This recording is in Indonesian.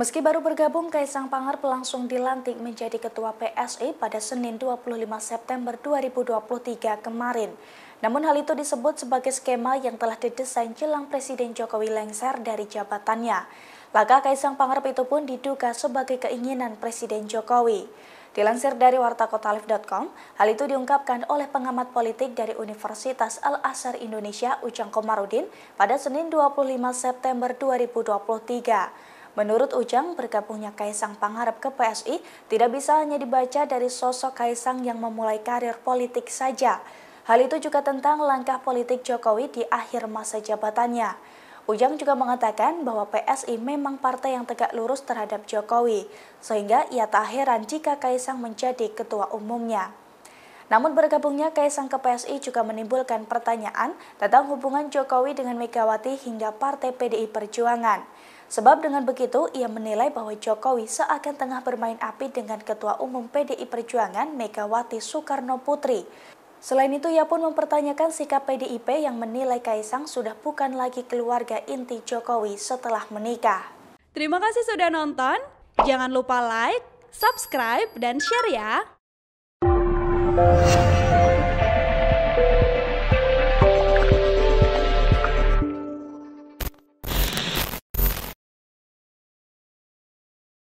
Meski baru bergabung, Kaisang Pangar langsung dilantik menjadi Ketua PSI pada Senin 25 September 2023 kemarin. Namun hal itu disebut sebagai skema yang telah didesain jelang Presiden Jokowi lengser dari jabatannya. Laga Kaisang Pangarep itu pun diduga sebagai keinginan Presiden Jokowi. Dilansir dari wartakotalif.com, hal itu diungkapkan oleh pengamat politik dari Universitas Al-Azhar Indonesia Ujang Komarudin pada Senin 25 September 2023. Menurut Ujang, bergabungnya Kaisang Pangarep ke PSI tidak bisa hanya dibaca dari sosok Kaisang yang memulai karir politik saja. Hal itu juga tentang langkah politik Jokowi di akhir masa jabatannya. Ujang juga mengatakan bahwa PSI memang partai yang tegak lurus terhadap Jokowi, sehingga ia tak heran jika Kaisang menjadi ketua umumnya. Namun bergabungnya Kaisang ke PSI juga menimbulkan pertanyaan tentang hubungan Jokowi dengan Megawati hingga Partai PDI Perjuangan. Sebab dengan begitu, ia menilai bahwa Jokowi seakan tengah bermain api dengan Ketua Umum PDI Perjuangan Megawati Soekarno Putri. Selain itu, ia pun mempertanyakan sikap PDIP yang menilai Kaisang sudah bukan lagi keluarga inti Jokowi setelah menikah. Terima kasih sudah nonton. Jangan lupa like, subscribe, dan share ya! Música